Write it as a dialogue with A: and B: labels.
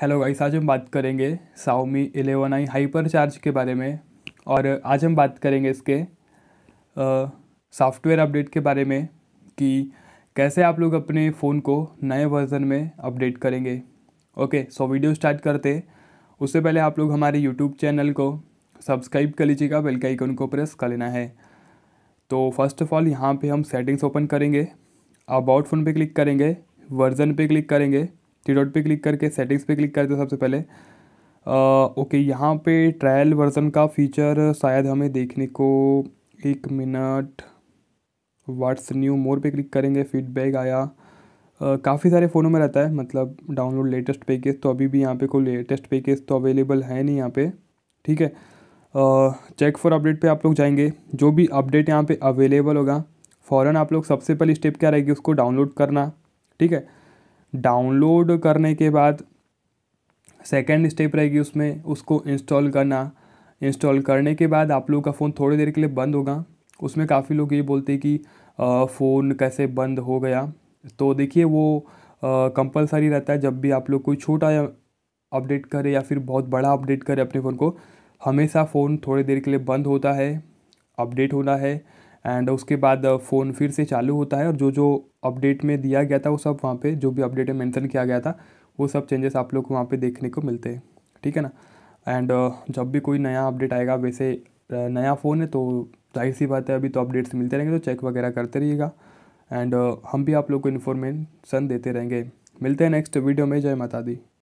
A: hello guys आज हम बात करेंगे Xiaomi eleven i hyper charge के बारे में और आज हम बात करेंगे इसके सॉफ्टवेयर अपडेट के बारे में कि कैसे आप लोग अपने फ़ोन को नए वर्ज़न में अपडेट करेंगे ओके सो वीडियो स्टार्ट करते उससे पहले आप लोग हमारे यूट्यूब चैनल को सब्सक्राइब कर लीजिएगा बेल के आइकन को प्रेस कर लेना है तो फर्स्ट ऑफ ऑल यहाँ पे हम सेटिंग्स ओपन करेंगे अबाउट फ़ोन पे क्लिक करेंगे वर्ज़न पे क्लिक करेंगे थ्री डॉट पे क्लिक करके सेटिंग्स पे क्लिक करते सबसे पहले ओके यहाँ पे ट्रायल वर्जन का फीचर शायद हमें देखने को एक मिनट व्हाट्स न्यू मोर पे क्लिक करेंगे फीडबैक आया काफ़ी सारे फ़ोनों में रहता है मतलब डाउनलोड लेटेस्ट पैकेज तो अभी भी यहाँ पे कोई लेटेस्ट पैकेज तो अवेलेबल है नहीं यहाँ पे ठीक है चेक फॉर अपडेट पे आप लोग जाएंगे जो भी अपडेट यहाँ पे अवेलेबल होगा फ़ौरन आप लोग सबसे पहले स्टेप क्या रहेगी उसको डाउनलोड करना ठीक है डाउनलोड करने के बाद सेकेंड स्टेप रहेगी उसमें उसको इंस्टॉल करना इंस्टॉल करने के बाद आप लोगों का फ़ोन थोड़ी देर के लिए बंद होगा उसमें काफ़ी लोग ये बोलते हैं कि फ़ोन कैसे बंद हो गया तो देखिए वो कंपलसरी रहता है जब भी आप लोग कोई छोटा अपडेट करें या फिर बहुत बड़ा अपडेट करें अपने फ़ोन को हमेशा फ़ोन थोड़ी देर के लिए बंद होता है अपडेट होना है एंड उसके बाद फ़ोन फिर से चालू होता है और जो जो अपडेट में दिया गया था वो सब वहाँ पे जो भी अपडेट में मेंशन किया गया था वो सब चेंजेस आप लोग को वहाँ पे देखने को मिलते हैं ठीक है ना एंड uh, जब भी कोई नया अपडेट आएगा वैसे uh, नया फ़ोन है तो जाहिर सी बात है अभी तो अपडेट्स मिलते रहेंगे तो चेक वगैरह करते रहिएगा एंड uh, हम भी आप लोग को इन्फॉर्मेशन देते रहेंगे मिलते हैं नेक्स्ट वीडियो में जय माता दी